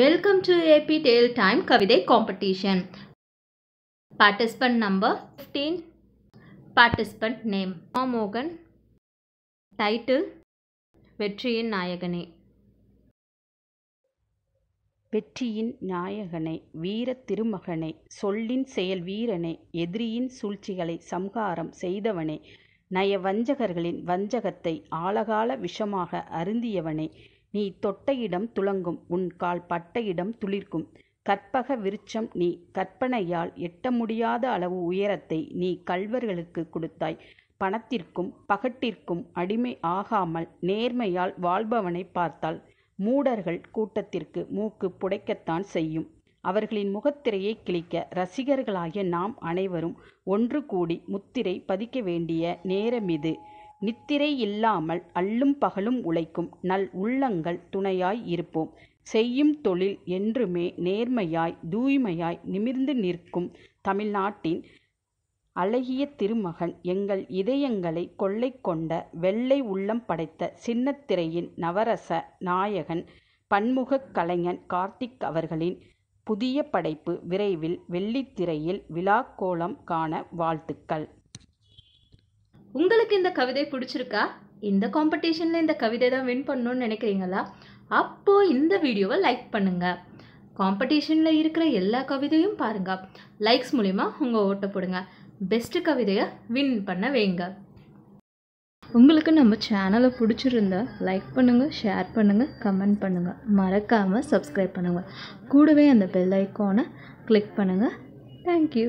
welcome to ஏபி டேல் time கவிதை competition participant number fifteen participant name மோகன் டைட்டில் வெற்றியின் நாயகனே வெற்றியின் நாயகனை வீர திருமகனை சொல்லின் செயல் வீரனை எதிரியின் சூழ்ச்சிகளை சம்ஹாரம் செய்தவனே நய வஞ்சகர்களின் வஞ்சகத்தை ஆழகால விஷமாக அருந்தியவனே நீ தொட்ட இடம் துலங்கும் உன் கால் பட்ட இடம் துளிர்க்கும் கற்பக விருட்சம் நீ கற்பனையால் எட்ட முடியாத அளவு உயரத்தை நீ கல்வர்களுக்கு கொடுத்தாய் பணத்திற்கும் பகட்டிற்கும் அடிமை ஆகாமல் நேர்மையால் வாழ்பவனை பார்த்தால் மூடர்கள் கூட்டத்திற்கு மூக்கு புடைக்கத்தான் செய்யும் அவர்களின் முகத்திரையை கிழிக்க ரசிகர்களாகிய நாம் அனைவரும் ஒன்று கூடி முத்திரை பதிக்க வேண்டிய நேரம் இது நித்திரை இல்லாமல் அள்ளும் பகலும் உழைக்கும் நல் உள்ளங்கள் துணையாய் இருப்போம் செய்யும் தொழில் என்றுமே நேர்மையாய் தூய்மையாய் நிமிர்ந்து நிற்கும் தமிழ்நாட்டின் அழகிய திருமகன் எங்கள் இதயங்களை கொள்ளை கொண்ட வெள்ளை உள்ளம் படைத்த சின்னத்திரையின் நவரச நாயகன் பன்முகக் கலைஞன் கார்த்திக் அவர்களின் புதிய படைப்பு விரைவில் வெள்ளித்திரையில் கோலம் காண வாழ்த்துக்கள் உங்களுக்கு இந்த கவிதை பிடிச்சிருக்கா இந்த காம்படிஷனில் இந்த கவிதை தான் வின் பண்ணணும்னு நினைக்கிறீங்களா அப்போது இந்த வீடியோவை லைக் பண்ணுங்கள் காம்படிஷனில் இருக்கிற எல்லா கவிதையும் பாருங்கள் லைக்ஸ் மூலிமா உங்கள் ஓட்ட போடுங்க பெஸ்ட்டு கவிதையை வின் பண்ண வைங்க உங்களுக்கு நம்ம சேனலை பிடிச்சிருந்தா லைக் பண்ணுங்கள் ஷேர் பண்ணுங்கள் கமெண்ட் பண்ணுங்கள் மறக்காமல் சப்ஸ்கிரைப் பண்ணுங்கள் கூடவே அந்த பெல் ஐக்கானை கிளிக் பண்ணுங்கள் தேங்க்யூ